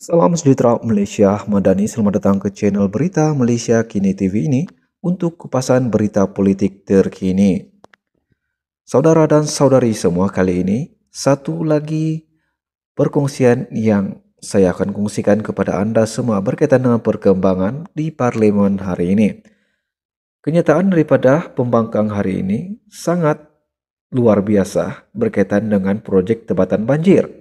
Salam sejahtera Malaysia, Madani. selamat datang ke channel berita Malaysia Kini TV ini untuk kupasan berita politik terkini. Saudara dan saudari semua kali ini, satu lagi perkongsian yang saya akan kongsikan kepada Anda semua berkaitan dengan perkembangan di Parlimen hari ini. Kenyataan daripada pembangkang hari ini sangat luar biasa berkaitan dengan projek tebatan banjir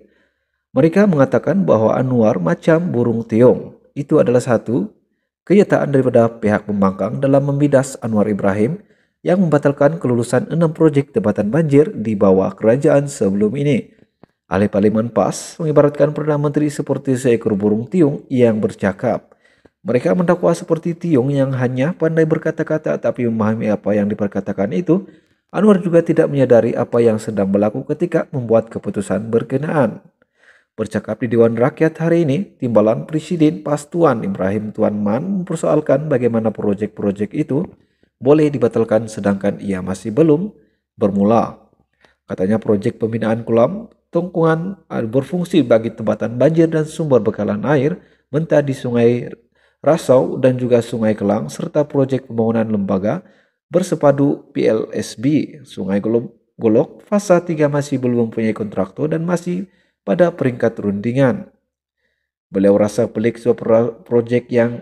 mereka mengatakan bahwa Anwar macam burung tiung. Itu adalah satu kenyataan daripada pihak pembangkang dalam membidas Anwar Ibrahim yang membatalkan kelulusan enam proyek tempatan banjir di bawah kerajaan sebelum ini. Ahli Parlimen PAS mengibaratkan Perdana Menteri seperti seekor burung tiung yang bercakap. Mereka mendakwa seperti tiung yang hanya pandai berkata-kata tapi memahami apa yang diperkatakan itu. Anwar juga tidak menyadari apa yang sedang berlaku ketika membuat keputusan berkenaan. Bercakap di Dewan Rakyat hari ini, Timbalan Presiden Pastuan Ibrahim Tuan Man mempersoalkan bagaimana proyek-proyek itu boleh dibatalkan sedangkan ia masih belum bermula. Katanya proyek pembinaan kolam tungkungan eh, berfungsi bagi tempatan banjir dan sumber bekalan air mentah di Sungai Rasau dan juga Sungai Kelang serta proyek pembangunan lembaga bersepadu PLSB Sungai Golok Golok fase 3 masih belum mempunyai kontraktor dan masih pada peringkat rundingan. Beliau rasa pelik sebuah proyek yang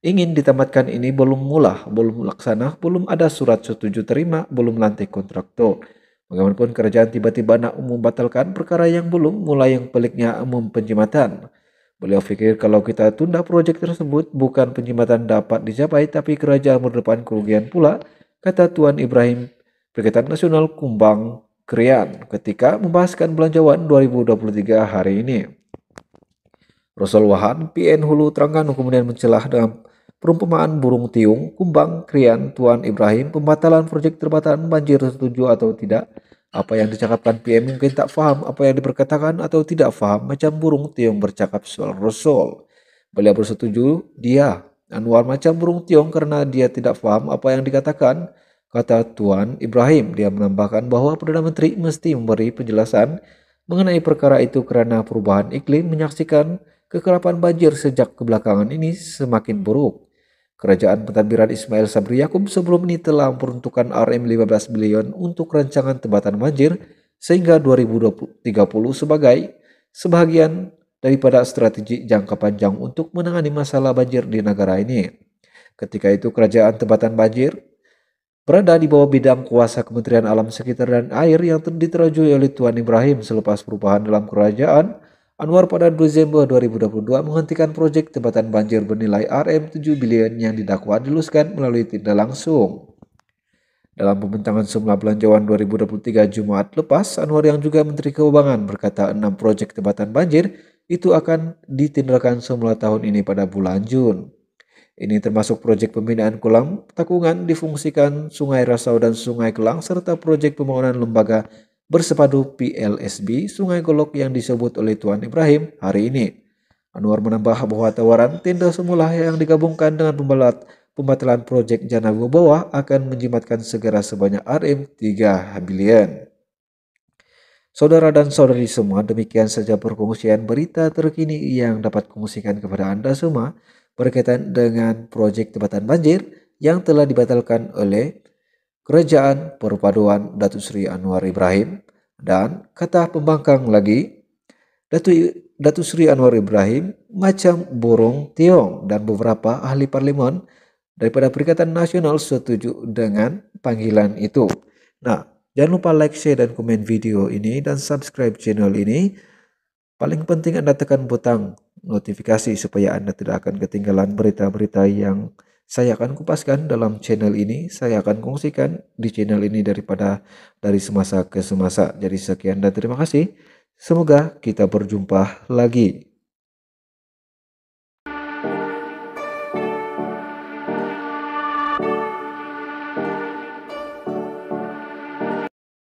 ingin ditamatkan ini belum mulah, belum laksana, belum ada surat setuju terima, belum lantik kontraktor. Bagaimanapun kerajaan tiba-tiba nak umum batalkan perkara yang belum mulai yang peliknya umum penjimatan. Beliau fikir kalau kita tunda proyek tersebut bukan penjimatan dapat dicapai tapi kerajaan berdepan kerugian pula, kata Tuan Ibrahim Perikatan Nasional Kumbang Krian ketika membahaskan belanjawan 2023 hari ini. Rasul Wahan, PN Hulu Terengganu kemudian mencelah dengan perumpamaan burung tiung, kumbang, krian, Tuan Ibrahim, pembatalan proyek terbatan banjir setuju atau tidak, apa yang dicakapkan PM mungkin tak faham apa yang diperkatakan atau tidak faham macam burung tiung bercakap soal Rasul. Beliau bersetuju dia, Anwar macam burung tiung karena dia tidak faham apa yang dikatakan, Kata Tuan Ibrahim, dia menambahkan bahwa Perdana Menteri mesti memberi penjelasan mengenai perkara itu karena perubahan iklim menyaksikan kekerapan banjir sejak kebelakangan ini semakin buruk. Kerajaan pentadbiran Ismail Sabri Yaakob sebelum ini telah memperuntukkan RM15 bilion untuk rancangan tempatan banjir sehingga 2030 sebagai sebagian daripada strategi jangka panjang untuk menangani masalah banjir di negara ini. Ketika itu kerajaan tempatan banjir berada di bawah bidang kuasa Kementerian Alam Sekitar dan Air yang diterajui oleh Tuan Ibrahim selepas perubahan dalam kerajaan, Anwar pada Desember 2022 menghentikan proyek tempatan banjir bernilai RM7 bilion yang didakwa diluskan melalui tindak langsung. Dalam pembentangan semula belanjawan 2023 Jumat lepas, Anwar yang juga Menteri Keuangan berkata enam proyek tempatan banjir itu akan ditindakan semula tahun ini pada bulan Jun. Ini termasuk proyek pembinaan kolam takungan difungsikan Sungai Rasau dan Sungai Kelang serta proyek pembangunan lembaga bersepadu PLSB Sungai Golok yang disebut oleh Tuan Ibrahim hari ini. Anwar menambah bahwa tawaran tenda semula yang digabungkan dengan pembalat pembatalan proyek Jana Gubawa akan menjimatkan segera sebanyak RM3 bilion. Saudara dan saudari semua, demikian saja perkongsian berita terkini yang dapat kongsikan kepada Anda semua berkaitan dengan proyek tempatan banjir yang telah dibatalkan oleh Kerajaan Perpaduan Datu Sri Anwar Ibrahim dan kata pembangkang lagi Datu Datu Sri Anwar Ibrahim macam burung tiong dan beberapa ahli parlimen daripada Perikatan Nasional setuju dengan panggilan itu. Nah, jangan lupa like, share, dan komen video ini dan subscribe channel ini. Paling penting Anda tekan butang notifikasi supaya Anda tidak akan ketinggalan berita-berita yang saya akan kupaskan dalam channel ini. Saya akan kongsikan di channel ini daripada dari semasa ke semasa. Jadi sekian dan terima kasih. Semoga kita berjumpa lagi.